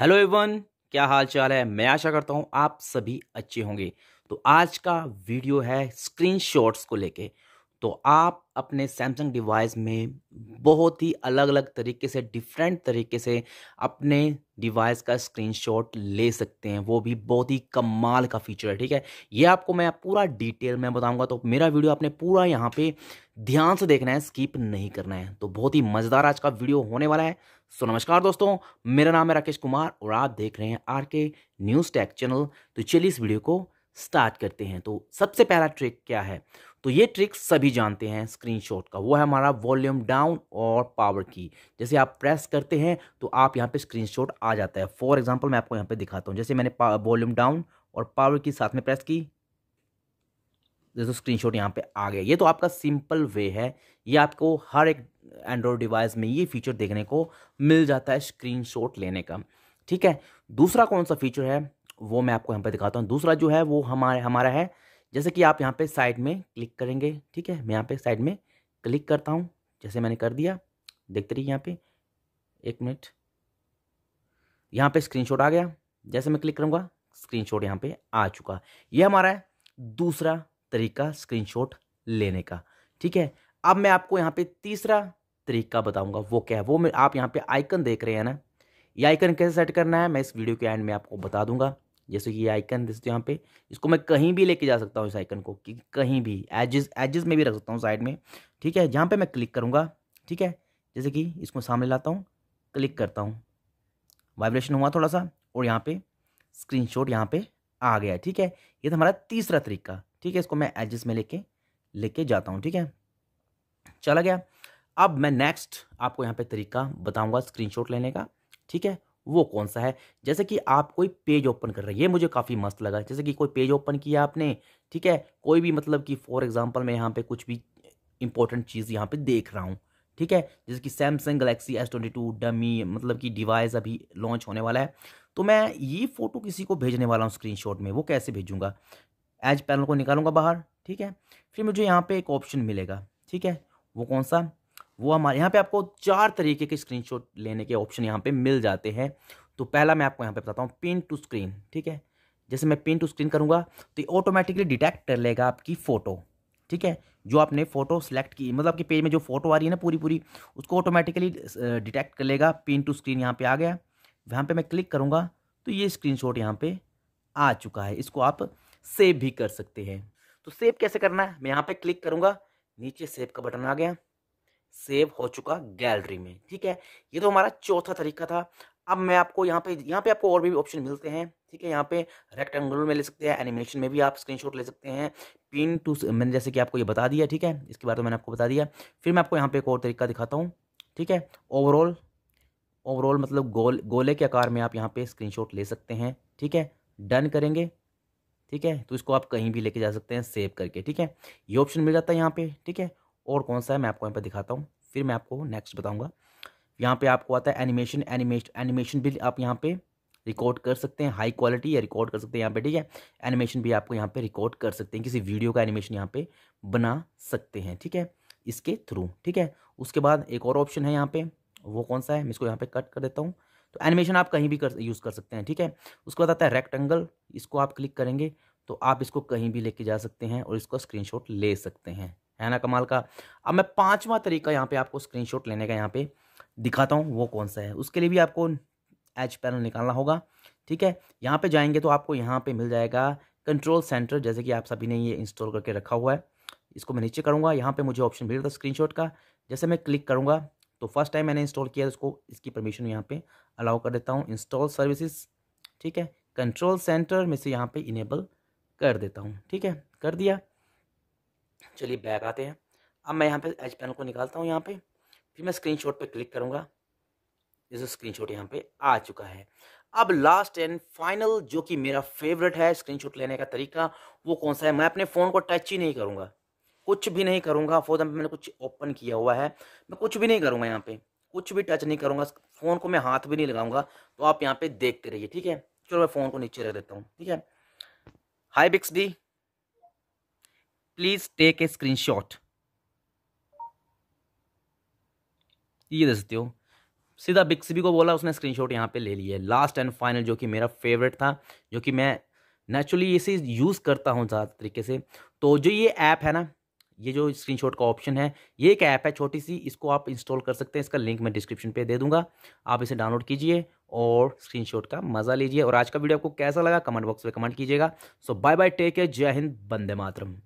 hello Avon क्या हाल चाल है मैं आशा करता हूँ आप सभी अच्छे होंगे तो आज का वीडियो है स्क्रीनशॉट्स को लेके तो आप अपने सैमसंग डिवाइस में बहुत ही अलग अलग तरीके से डिफरेंट तरीके से अपने डिवाइस का स्क्रीनशॉट ले सकते हैं वो भी बहुत ही कमाल का फीचर है ठीक है ये आपको मैं पूरा डिटेल में बताऊंगा तो मेरा वीडियो आपने पूरा यहाँ पे ध्यान से देखना है स्किप नहीं करना है तो बहुत ही मज़ेदार आज का वीडियो होने वाला है सो नमस्कार दोस्तों मेरा नाम है राकेश कुमार और आप देख रहे हैं आर के न्यूज़ टैक चैनल तो चलिए इस वीडियो को स्टार्ट करते हैं तो सबसे पहला ट्रिक क्या है तो ये ट्रिक सभी जानते हैं स्क्रीनशॉट का वो है हमारा वॉल्यूम डाउन और पावर की जैसे आप प्रेस करते हैं तो आप यहाँ पे स्क्रीनशॉट आ जाता है फॉर एग्जांपल मैं आपको यहाँ पे दिखाता हूँ जैसे मैंने वॉल्यूम डाउन और पावर की साथ में प्रेस की स्क्रीन शॉट यहाँ पर आ गया ये तो आपका सिंपल वे है ये आपको हर एक एंड्रॉयड डिवाइस में ये फीचर देखने को मिल जाता है शॉट लेने का ठीक है दूसरा कौन सा फीचर है वो मैं आपको यहाँ पर दिखाता हूँ दूसरा जो है वो हमारे हमारा है जैसे कि आप यहाँ पे साइड में क्लिक करेंगे ठीक है मैं यहाँ पे साइड में क्लिक करता हूँ जैसे मैंने कर दिया देखते रहिए यहाँ पे एक मिनट यहाँ पे स्क्रीनशॉट आ गया जैसे मैं क्लिक करूँगा स्क्रीनशॉट यहाँ पर आ चुका ये हमारा है दूसरा तरीका स्क्रीनशॉट लेने का ठीक है अब मैं आपको यहाँ पे तीसरा तरीका बताऊंगा वो क्या है वो मैं आप यहाँ पे आइकन देख रहे हैं ना ये आइकन कैसे सेट करना है मैं इस वीडियो के एंड में आपको बता दूंगा जैसे कि ये आइकन देखते यहाँ पे इसको मैं कहीं भी लेके जा सकता हूँ इस आइकन को कि कहीं भी एजेस एजेस में भी रख सकता हूँ साइड में ठीक है जहाँ पे मैं क्लिक करूँगा ठीक है जैसे कि इसको सामने लाता हूँ क्लिक करता हूँ वाइब्रेशन हुआ थोड़ा सा और यहाँ स्क्रीन शॉट यहाँ आ गया ठीक है ये था हमारा तीसरा तरीका ठीक है इसको मैं एडजस्ट में लेके लेके जाता हूँ ठीक है चला गया अब मैं नेक्स्ट आपको यहाँ पे तरीका बताऊँगा स्क्रीनशॉट लेने का ठीक है वो कौन सा है जैसे कि आप कोई पेज ओपन कर रहे हैं ये मुझे काफ़ी मस्त लगा जैसे कि कोई पेज ओपन किया आपने ठीक है कोई भी मतलब कि फॉर एग्जाम्पल मैं यहाँ पर कुछ भी इंपॉर्टेंट चीज़ यहाँ पर देख रहा हूँ ठीक है जैसे कि Samsung Galaxy S twenty two dummy मतलब कि डिवाइस अभी लॉन्च होने वाला है तो मैं ये फ़ोटो किसी को भेजने वाला हूँ स्क्रीनशॉट में वो कैसे भेजूँगा एज पैनल को निकालूंगा बाहर ठीक है फिर मुझे यहाँ पे एक ऑप्शन मिलेगा ठीक है वो कौन सा वो हमारे यहाँ पे आपको चार तरीके के स्क्रीनशॉट लेने के ऑप्शन यहाँ पे मिल जाते हैं तो पहला मैं आपको यहाँ पे बताता हूँ पिन टू स्क्रीन ठीक है जैसे मैं पिन टू स्क्रीन करूँगा तो ये ऑटोमेटिकली डिटेक्ट कर लेगा आपकी फ़ोटो ठीक है जो आपने फ़ोटो सेलेक्ट की मतलब आपके पेज में जो फ़ोटो आ रही है ना पूरी पूरी उसको ऑटोमेटिकली डिटेक्ट कर लेगा पिन टू स्क्रीन यहाँ पर आ गया यहाँ पर मैं क्लिक करूँगा तो ये स्क्रीन शॉट यहाँ पर आ चुका है इसको आप सेव भी कर सकते हैं तो सेव कैसे करना है मैं यहाँ पे क्लिक करूंगा नीचे सेव का बटन आ गया सेव हो चुका गैलरी में ठीक है ये तो हमारा चौथा तरीका था अब मैं आपको यहाँ पे यहाँ पे आपको और भी ऑप्शन मिलते हैं ठीक है यहाँ पे रेक्टेंगुलर में ले सकते हैं एनिमेशन में भी आप स्क्रीनशॉट ले सकते हैं पिन टू मैंने जैसे कि आपको ये बता दिया ठीक है इसके बारे में तो मैंने आपको बता दिया फिर मैं आपको यहाँ पे एक और तरीका दिखाता हूँ ठीक है ओवरऑल ओवरऑल मतलब गोल गोले के आकार में आप यहाँ पे स्क्रीनशॉट ले सकते हैं ठीक है डन करेंगे ठीक है तो इसको आप कहीं भी लेके जा सकते हैं सेव करके ठीक है ये ऑप्शन मिल जाता है यहाँ पे ठीक है और कौन सा है मैं आपको यहाँ पे दिखाता हूँ फिर मैं आपको नेक्स्ट बताऊँगा यहाँ पे आपको आता है एनिमेशन एनिमेशन एनिमेशन भी आप यहाँ पे रिकॉर्ड कर सकते हैं हाई क्वालिटी या रिकॉर्ड कर सकते हैं यहाँ पे ठीक है एनिमेशन भी आपको यहाँ पे रिकॉर्ड कर सकते हैं किसी वीडियो का एनिमेशन यहाँ पे बना सकते हैं ठीक है इसके थ्रू ठीक है उसके बाद एक और ऑप्शन है यहाँ पे वो कौन सा है मैं इसको यहाँ पे कट कर देता हूँ तो एनिमेशन आप कहीं भी कर यूज़ कर सकते हैं ठीक है उसके बाद आता है रेक्टेंगल इसको आप क्लिक करेंगे तो आप इसको कहीं भी लेके जा सकते हैं और इसको स्क्रीनशॉट ले सकते हैं है ना कमाल का अब मैं पाँचवा तरीका यहाँ पे आपको स्क्रीनशॉट लेने का यहाँ पे दिखाता हूँ वो कौन सा है उसके लिए भी आपको एच पैनल निकालना होगा ठीक है यहाँ पे जाएंगे तो आपको यहाँ पे मिल जाएगा कंट्रोल सेंटर जैसे कि आप सभी ने ये इंस्टॉल करके रखा हुआ है इसको मैं नीचे करूँगा यहाँ पे मुझे ऑप्शन मिल रहा था स्क्रीनशॉट का जैसे मैं क्लिक करूँगा तो फर्स्ट टाइम मैंने इंस्टॉल किया उसको इसकी परमिशन यहाँ पे अलाउ कर देता हूँ इंस्टॉल सर्विसेज ठीक है कंट्रोल सेंटर में से यहाँ पे इनेबल कर देता हूँ ठीक है कर दिया चलिए बैक आते हैं अब मैं यहाँ पे एच पैनल को निकालता हूँ यहाँ पे फिर मैं स्क्रीनशॉट पे क्लिक करूँगा जैसे स्क्रीनशॉट यहाँ पर आ चुका है अब लास्ट एंड फाइनल जो कि मेरा फेवरेट है स्क्रीनशॉट लेने का तरीका वो कौन सा है मैं अपने फ़ोन को टच ही नहीं करूँगा कुछ भी नहीं करूँगा फोर एग्जाम्पल मैंने कुछ ओपन किया हुआ है मैं कुछ भी नहीं करूँगा यहाँ पे कुछ भी टच नहीं करूँगा फ़ोन को मैं हाथ भी नहीं लगाऊंगा तो आप यहाँ पे देखते रहिए ठीक है चलो मैं फ़ोन को नीचे रख देता हूँ ठीक है हाई बिक्स डी please take a screen shot ये दे सकते हो सीधा भी को बोला उसने स्क्रीन शॉट यहाँ पर ले लिया लास्ट एंड फाइनल जो कि मेरा फेवरेट था जो कि मैं नेचुरली इसे यूज़ करता हूँ ज़्यादा तरीके से तो जो ये ऐप है ना ये जो स्क्रीनशॉट का ऑप्शन है ये एक ऐप है छोटी सी इसको आप इंस्टॉल कर सकते हैं इसका लिंक मैं डिस्क्रिप्शन पे दे दूंगा आप इसे डाउनलोड कीजिए और स्क्रीनशॉट का मज़ा लीजिए और आज का वीडियो आपको कैसा लगा कमेंट बॉक्स में कमेंट कीजिएगा so bye bye take care जय हिंद बंदे मातरम